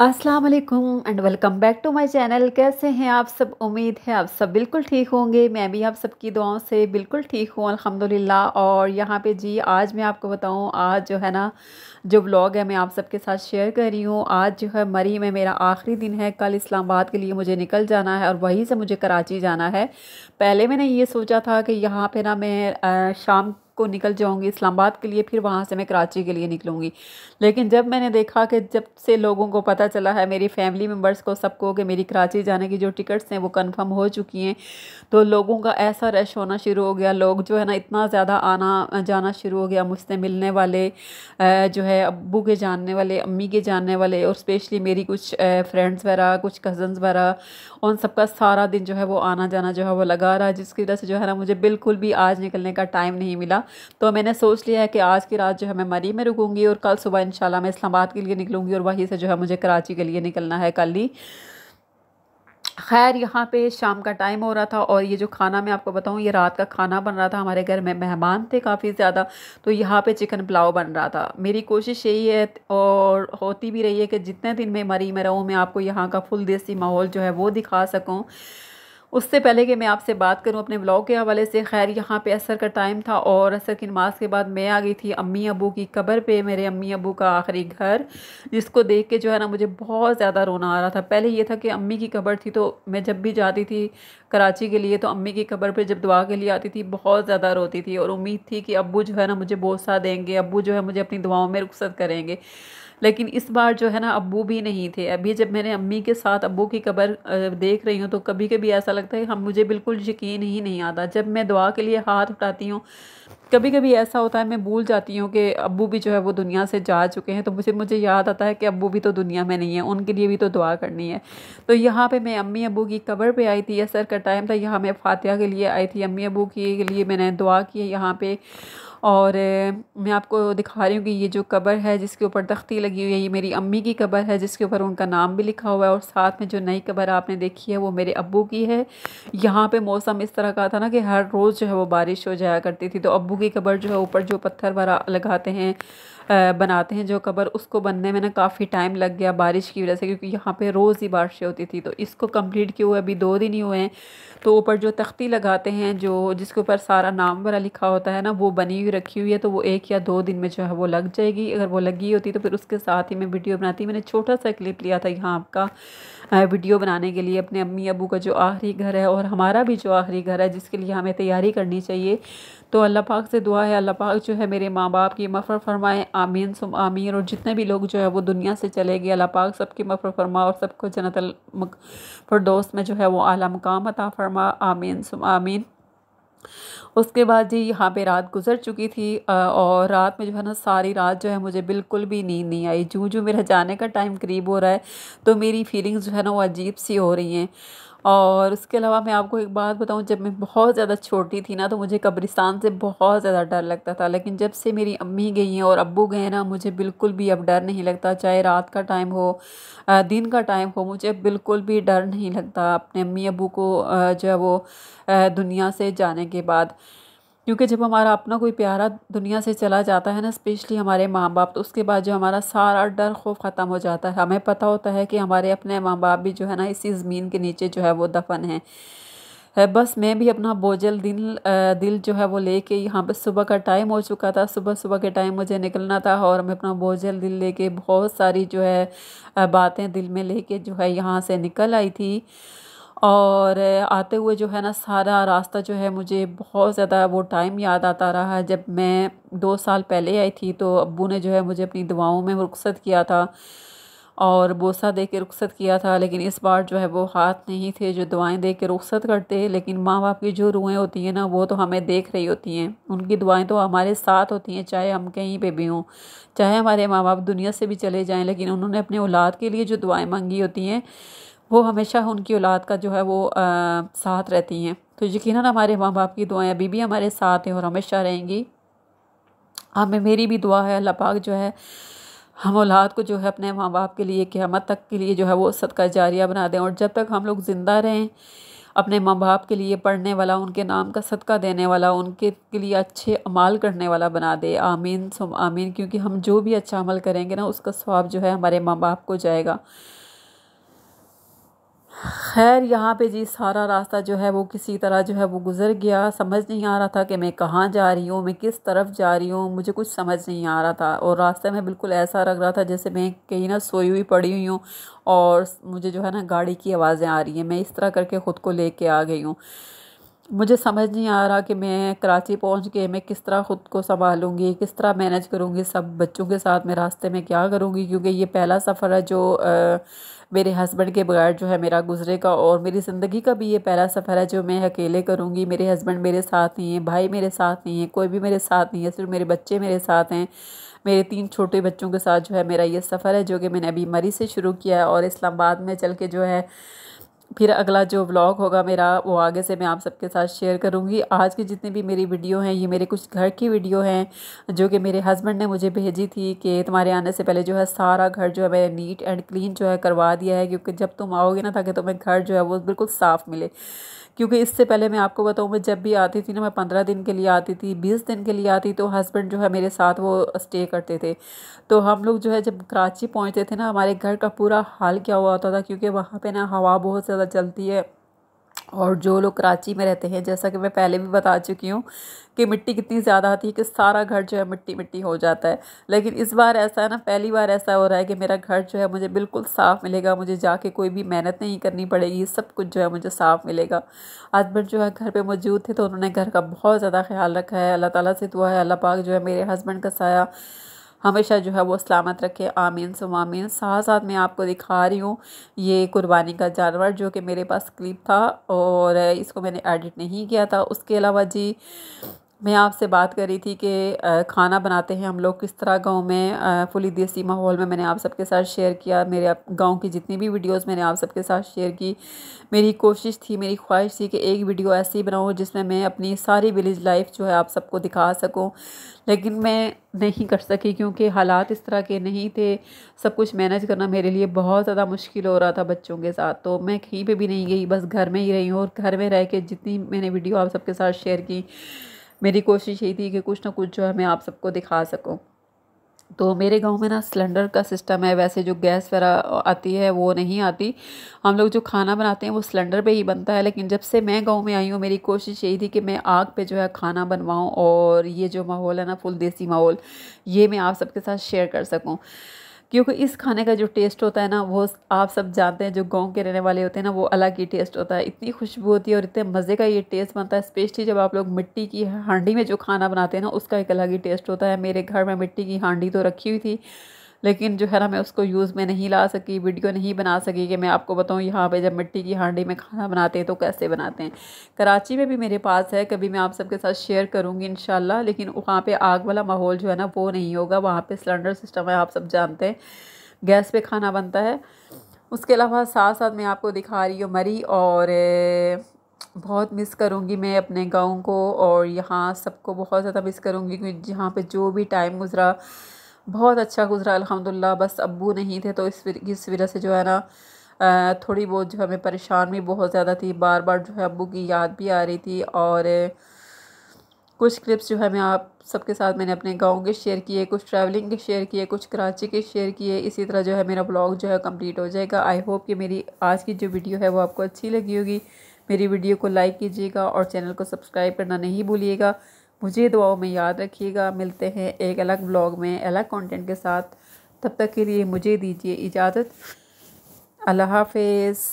अस्सलाम वालेकुम and welcome back to my channel कैसे हैं आप सब उम्मीद है आप सब बिल्कुल ठीक होंगे मैं भी आप सबकी दुआओं से बिल्कुल ठीक हूँ अल्हम्दुलिल्लाह और यहाँ पे जी आज मैं आपको बताऊँ आज जो है ना जो ब्लॉग है मैं आप सबके साथ शेयर कर रही हूँ आज जो है मरी में मेरा आखिरी दिन है कल इस्लामाबाद के लिए मुझे निकल जाना है और वहीं से मुझे कराची जाना है पहले मैंने ये सोचा था कि यहाँ पर ना मैं शाम को निकल जाऊँगी इस्लामाबाद के लिए फिर वहाँ से मैं कराची के लिए निकलूँगी लेकिन जब मैंने देखा कि जब से लोगों को पता चला है मेरी फैमिली मेम्बर्स को सबको कि मेरी कराची जाने की जो टिकट्स हैं वो कन्फर्म हो चुकी हैं तो लोगों का ऐसा रश होना शुरू हो गया लोग जो है ना इतना ज़्यादा आना जाना शुरू हो गया मुझसे मिलने वाले जो है अबू के जानने वाले अम्मी के जानने वाले और स्पेशली मेरी कुछ फ्रेंड्स वगैरह कुछ कज़न्स वगैरह उन सबका सारा दिन जो है वो आना जाना जो है वो लगा रहा जिसकी वजह से जो है ना मुझे बिल्कुल भी आज निकलने का टाइम नहीं मिला तो मैंने सोच लिया है कि आज की रात जो है मैं मरी में रुकूँगी और कल सुबह इन मैं इस्लामाबाद के लिए निकलूँगी और वहीं से जो है मुझे कराची के लिए निकलना है कल ही खैर यहाँ पे शाम का टाइम हो रहा था और ये जो खाना मैं आपको बताऊँ ये रात का खाना बन रहा था हमारे घर में मेहमान थे काफ़ी ज़्यादा तो यहाँ पे चिकन पुलाव बन रहा था मेरी कोशिश यही है और होती भी रही है कि जितने दिन मैं मरी में रहूँ मैं आपको यहाँ का फुल देसी माहौल जो है वो दिखा सकूँ उससे पहले कि मैं आपसे बात करूं अपने ब्लॉग के हवाले से खैर यहाँ पे असर का टाइम था और असर की नमाज के बाद मैं आ गई थी अम्मी अबू की कब्र पे मेरे अम्मी अबू का आखिरी घर जिसको देख के जो है ना मुझे बहुत ज़्यादा रोना आ रहा था पहले ये था कि अम्मी की कब्र थी तो मैं जब भी जाती थी कराची के लिए तो अम्मी की कब्र पर जब दुआ के लिए आती थी बहुत ज़्यादा रोती थी और उम्मीद थी कि अबू जो है ना मुझे बोसा देंगे अबू जो है मुझे अपनी दुआओं में रुख्सत करेंगे लेकिन इस बार जो है ना अबू भी नहीं थे अभी जब मैंने अम्मी के साथ अबू की कबर देख रही हूँ तो कभी कभी ऐसा लगता है हम मुझे बिल्कुल यकीन ही नहीं आता जब मैं दुआ के लिए हाथ उठाती हूँ कभी कभी ऐसा होता है मैं भूल जाती हूँ कि अबू भी जो है वो दुनिया से जा चुके हैं तो मुझे मुझे याद आता है कि अबू भी तो दुनिया में नहीं है उनके लिए भी तो दुआ करनी है तो यहाँ पे मैं अम्मी अबू की कबर पे आई थी असर का टाइम था यहाँ मैं फातिहा के लिए आई थी अम्मी अबू के लिए मैंने दुआ की यहाँ पर और मैं आपको दिखा रही हूँ कि ये जो कबर है जिसके ऊपर तख्ती लगी हुई है ये मेरी अम्मी की कबर है जिसके ऊपर उनका नाम भी लिखा हुआ है और साथ में जो नई कबर आपने देखी है वो मेरे अबू की है यहाँ पे मौसम इस तरह का था ना कि हर रोज़ जो है वो बारिश हो जाया करती थी तो अबू की कबर जो है ऊपर जो पत्थर भरा लगाते हैं बनाते हैं जो कबर उसको बनने में ना काफ़ी टाइम लग गया बारिश की वजह से क्योंकि यहाँ पे रोज़ ही बारिशें होती थी तो इसको कंप्लीट किए हुए अभी दो दिन ही हुए हैं तो ऊपर जो तख्ती लगाते हैं जो जिसके ऊपर सारा नाम वाला लिखा होता है ना वो बनी हुई रखी हुई है तो वो एक या दो दिन में जो है वो लग जाएगी अगर वो लगी होती तो फिर उसके साथ ही मैं वीडियो बनाती मैंने छोटा सा क्लिप लिया था यहाँ आपका वीडियो बनाने के लिए अपने अम्मी अबू का जो आखिरी घर है और हमारा भी जो आखिरी घर है जिसके लिए हमें तैयारी करनी चाहिए तो अल्लाह पाक से दुआ है अल्लाह पाक जो है मेरे माँ बाप की मफ़र फरमाएँ आमीन सुम आमीन और जितने भी लोग जो है वो दुनिया से चले गए अल्लाह पाक सबकी मफ़र फरमा और सबको जन्नत फरदोस में जो है वो आला मकाम अता फरमा आमीन सुम आमीन उसके बाद जी यहाँ पे रात गुजर चुकी थी और रात में जो है ना सारी रात जो है मुझे बिल्कुल भी नींद नहीं आई जूँ जूँ मेरा जाने का टाइम करीब हो रहा है तो मेरी फीलिंग्स जो है ना वो अजीब सी हो रही हैं और उसके अलावा मैं आपको एक बात बताऊं जब मैं बहुत ज़्यादा छोटी थी ना तो मुझे कब्रिस्तान से बहुत ज़्यादा डर लगता था लेकिन जब से मेरी अम्मी गई हैं और अब्बू गए ना मुझे बिल्कुल भी अब डर नहीं लगता चाहे रात का टाइम हो दिन का टाइम हो मुझे बिल्कुल भी डर नहीं लगता अपने अम्मी अबू को जो है वो दुनिया से जाने के बाद क्योंकि जब हमारा अपना कोई प्यारा दुनिया से चला जाता है ना स्पेशली हमारे माँ बाप तो उसके बाद जो हमारा सारा डर खौफ ख़त्म हो जाता है हमें पता होता है कि हमारे अपने माँ बाप भी जो है ना इसी ज़मीन के नीचे जो है वो दफन है बस मैं भी अपना बोझल दिल दिल जो है वो लेके यहाँ पे सुबह का टाइम हो चुका था सुबह सुबह के टाइम मुझे निकलना था और मैं अपना बोझल दिल लेके बहुत सारी जो है बातें दिल में लेके जो है यहाँ से निकल आई थी और आते हुए जो है ना सारा रास्ता जो है मुझे बहुत ज़्यादा वो टाइम याद आता रहा जब मैं दो साल पहले आई थी तो अबू ने जो है मुझे अपनी दुआओं में रुखसत किया था और बोसा दे के रुखसत किया था लेकिन इस बार जो है वो हाथ नहीं थे जो दुआएं दे के रुखसत करते लेकिन माँ बाप की जो रुएँ होती हैं ना वो तो हमें देख रही होती हैं उनकी दुआएं तो हमारे साथ होती हैं चाहे हम कहीं पे भी हों चाहे हमारे माँ बाप दुनिया से भी चले जाएं लेकिन उन्होंने अपने औलाद के लिए जो दवाएँ मांगी होती हैं वो हमेशा उनकी औलाद का जो है वो आ, साथ रहती हैं तो यकीन हमारे माँ बाप की दुआएं अभी भी हमारे साथ हैं और हमेशा रहेंगी हमें हाँ, मेरी भी दुआ है अल्लाह पाक जो है हम औलाद को जो है अपने माँ बाप के लिए क़्यामत तक के लिए जो है वो सदका जारिया बना दें और जब तक हम लोग ज़िंदा रहें अपने माँ बाप के लिए पढ़ने वाला उनके नाम का सदका देने वाला उनके के लिए अच्छे अमाल करने वाला बना दे आमीन सुम आमीन क्योंकि हम जो भी अच्छा अमल करेंगे ना उसका स्वाब जो है हमारे माँ बाप को जाएगा खैर यहाँ पे जी सारा रास्ता जो है वो किसी तरह जो है वो गुज़र गया समझ नहीं आ रहा था कि मैं कहाँ जा रही हूँ मैं किस तरफ जा रही हूँ मुझे कुछ समझ नहीं आ रहा था और रास्ते में बिल्कुल ऐसा लग रहा था जैसे मैं कहीं ना सोई हुई पड़ी हुई हूँ और मुझे जो है ना गाड़ी की आवाज़ें आ रही हैं मैं इस तरह करके ख़ुद को ले आ गई हूँ मुझे समझ नहीं आ रहा कि मैं कराची पहुंच के मैं किस तरह ख़ुद को संभालूंगी किस तरह मैनेज करूंगी सब बच्चों के साथ मैं रास्ते में क्या करूंगी क्योंकि ये पहला सफ़र है जो आ, मेरे हस्बैंड के बगैर जो है मेरा गुजरेगा और मेरी ज़िंदगी का भी ये पहला सफ़र है जो मैं अकेले करूँगी मेरे हस्बैंड मेरे साथ नहीं हैं भाई मेरे साथ नहीं है कोई भी मेरे साथ नहीं है सिर्फ मेरे बच्चे मेरे साथ हैं मेरे तीन छोटे बच्चों के साथ जो है मेरा ये सफ़र है जो कि मैंने अभी मरी से शुरू किया है और इस्लामाबाद में चल के जो है फिर अगला जो व्लॉग होगा मेरा वो आगे से मैं आप सबके साथ शेयर करूंगी आज की जितनी भी मेरी वीडियो हैं ये मेरे कुछ घर की वीडियो हैं जो कि मेरे हस्बैंड ने मुझे भेजी थी कि तुम्हारे आने से पहले जो है सारा घर जो है मैंने नीट एंड क्लीन जो है करवा दिया है क्योंकि जब तुम आओगे ना ताकि तुम्हें घर जो है वो बिल्कुल साफ़ मिले क्योंकि इससे पहले मैं आपको बताऊँ मैं जब भी आती थी ना मैं पंद्रह दिन के लिए आती थी बीस दिन के लिए आती तो हस्बैंड जो है मेरे साथ वो स्टे करते थे तो हम लोग जो है जब कराची पहुँचते थे ना हमारे घर का पूरा हाल क्या हुआ होता था क्योंकि वहाँ पर ना हवा बहुत ज़्यादा चलती है और जो लोग कराची में रहते हैं जैसा कि मैं पहले भी बता चुकी हूँ कि मिट्टी कितनी ज़्यादा आती है कि सारा घर जो है मिट्टी मिट्टी हो जाता है लेकिन इस बार ऐसा है ना पहली बार ऐसा हो रहा है कि मेरा घर जो है मुझे बिल्कुल साफ़ मिलेगा मुझे जाके कोई भी मेहनत नहीं करनी पड़ेगी सब कुछ जो है मुझे साफ़ मिलेगा हस्बैंड जो है घर पर मौजूद थे तो उन्होंने घर का बहुत ज़्यादा ख्याल रखा है अल्लाह ताली से दुआ है अल्लाह पाक जो है मेरे हस्बैंड का साया हमेशा जो है वो सलामत रखे आमीन सुम आमीन साथ साथ मैं आपको दिखा रही हूँ ये कुर्बानी का जानवर जो कि मेरे पास क्लिप था और इसको मैंने एडिट नहीं किया था उसके अलावा जी मैं आपसे बात कर रही थी कि खाना बनाते हैं हम लोग किस तरह गांव में फुली देसी माहौल में मैंने आप सबके साथ शेयर किया मेरे गांव की जितनी भी वीडियोस मैंने आप सबके साथ शेयर की मेरी कोशिश थी मेरी ख्वाहिश थी कि एक वीडियो ऐसी बनाऊँ जिसमें मैं अपनी सारी विलेज लाइफ जो है आप सबको दिखा सकूँ लेकिन मैं नहीं कर सकी क्योंकि हालात इस तरह के नहीं थे सब कुछ मैनेज करना मेरे लिए बहुत ज़्यादा मुश्किल हो रहा था बच्चों के साथ तो मैं कहीं पर भी नहीं गई बस घर में ही रही हूँ और घर में रह के जितनी मैंने वीडियो आप सबके साथ शेयर की मेरी कोशिश यही थी कि कुछ ना कुछ जो है मैं आप सबको दिखा सकूँ तो मेरे गांव में ना सिलेंडर का सिस्टम है वैसे जो गैस वगैरह आती है वो नहीं आती हम लोग जो खाना बनाते हैं वो सिलेंडर पे ही बनता है लेकिन जब से मैं गांव में आई हूँ मेरी कोशिश यही थी कि मैं आग पे जो है खाना बनवाऊँ और ये जो माहौल है ना फुल देसी माहौल ये मैं आप सबके साथ शेयर कर सकूँ क्योंकि इस खाने का जो टेस्ट होता है ना वो आप सब जानते हैं जो गांव के रहने वाले होते हैं ना वो अलग ही टेस्ट होता है इतनी खुशबू होती है और इतने मज़े का ये टेस्ट बनता है स्पेशली जब आप लोग मिट्टी की हांडी में जो खाना बनाते हैं ना उसका एक अलग ही टेस्ट होता है मेरे घर में मिट्टी की हांडी तो रखी हुई थी लेकिन जो है ना मैं उसको यूज़ में नहीं ला सकी वीडियो नहीं बना सकी कि मैं आपको बताऊँ यहाँ पर जब मिट्टी की हांडी में खाना बनाते हैं तो कैसे बनाते हैं कराची में भी मेरे पास है कभी मैं आप सबके साथ शेयर करूँगी इन लेकिन वहाँ पर आग वाला माहौल जो है ना वो नहीं होगा वहाँ पर सिलेंडर सिस्टम है आप सब जानते हैं गैस पर खाना बनता है उसके अलावा साथ साथ मैं आपको दिखा रही हूँ मरी और बहुत मिस करूँगी मैं अपने गाँव को और यहाँ सबको बहुत ज़्यादा मिस करूँगी क्योंकि जहाँ पे जो भी टाइम गुज़रा बहुत अच्छा गुजरा अलहमदिल्ला बस अबू नहीं थे तो इस इस वजह से जो है ना थोड़ी बहुत जो हमें परेशान भी बहुत ज़्यादा थी बार बार जो है अबू की याद भी आ रही थी और कुछ क्लिप्स जो है मैं आप सबके साथ मैंने अपने गांव के शेयर किए कुछ ट्रैवलिंग के शेयर किए कुछ कराची के शेयर किए इसी तरह जो है मेरा ब्लॉग जो है कंप्लीट हो जाएगा आई होप कि मेरी आज की जो वीडियो है वो आपको अच्छी लगी होगी मेरी वीडियो को लाइक कीजिएगा और चैनल को सब्सक्राइब करना नहीं भूलिएगा मुझे दुआओं में याद रखिएगा मिलते हैं एक अलग ब्लॉग में अलग कंटेंट के साथ तब तक के लिए मुझे दीजिए इजाज़त अल्लाह हाफिज़